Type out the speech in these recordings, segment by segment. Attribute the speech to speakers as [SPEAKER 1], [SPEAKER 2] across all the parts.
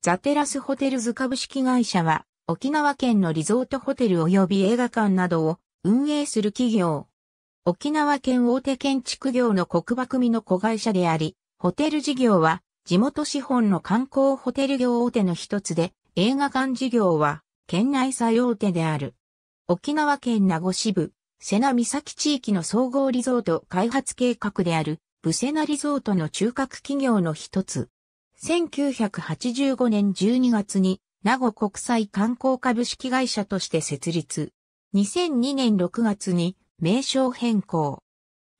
[SPEAKER 1] ザテラスホテルズ株式会社は、沖縄県のリゾートホテル及び映画館などを運営する企業。沖縄県大手建築業の国場組の子会社であり、ホテル事業は地元資本の観光ホテル業大手の一つで、映画館事業は県内最大手である。沖縄県名護支部、瀬名岬地域の総合リゾート開発計画である、ブセナリゾートの中核企業の一つ。1985年12月に名護国際観光株式会社として設立。2002年6月に名称変更。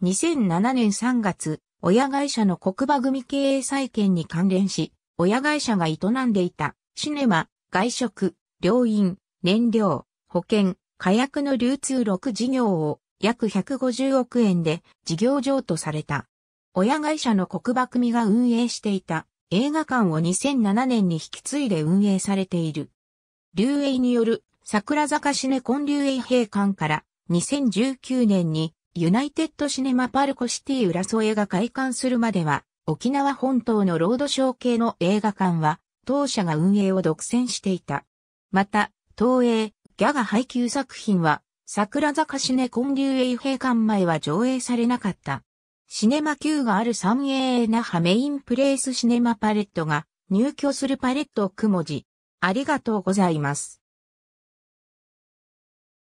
[SPEAKER 1] 2007年3月、親会社の国馬組経営再建に関連し、親会社が営んでいたシネマ、外食、病院、燃料、保険、火薬の流通6事業を約150億円で事業譲渡された。親会社の国馬組が運営していた映画館を2007年に引き継いで運営されている。流営による桜坂シネコン流営閉館から2019年にユナイテッドシネマパルコシティ浦添が開館するまでは沖縄本島のロードショー系の映画館は当社が運営を独占していた。また、東映、ギャガ配給作品は桜坂シネコン流営閉館前は上映されなかった。シネマ級がある 3A エーナハメインプレイスシネマパレットが入居するパレットをくもじ。ありがとうございます。